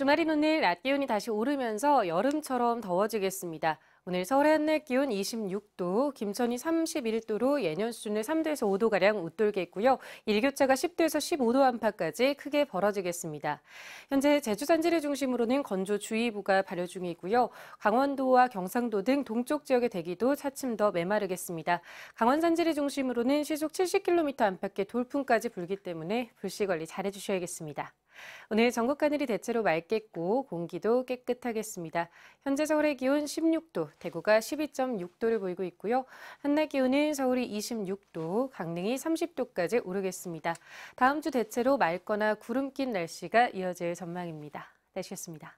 주말인 오늘 낮 기온이 다시 오르면서 여름처럼 더워지겠습니다. 오늘 서울의 한낮 기온 26도, 김천이 31도로 예년 수준의 3도에서 5도가량 웃돌겠고요. 일교차가 10도에서 15도 안팎까지 크게 벌어지겠습니다. 현재 제주 산지를 중심으로는 건조주의보가 발효 중이고요. 강원도와 경상도 등 동쪽 지역의 대기도 차츰 더 메마르겠습니다. 강원 산지를 중심으로는 시속 70km 안팎의 돌풍까지 불기 때문에 불씨 관리 잘해주셔야겠습니다. 오늘 전국 하늘이 대체로 맑겠고 공기도 깨끗하겠습니다. 현재 서울의 기온 16도, 대구가 12.6도를 보이고 있고요. 한낮 기온은 서울이 26도, 강릉이 30도까지 오르겠습니다. 다음 주 대체로 맑거나 구름 낀 날씨가 이어질 전망입니다. 날씨였습니다.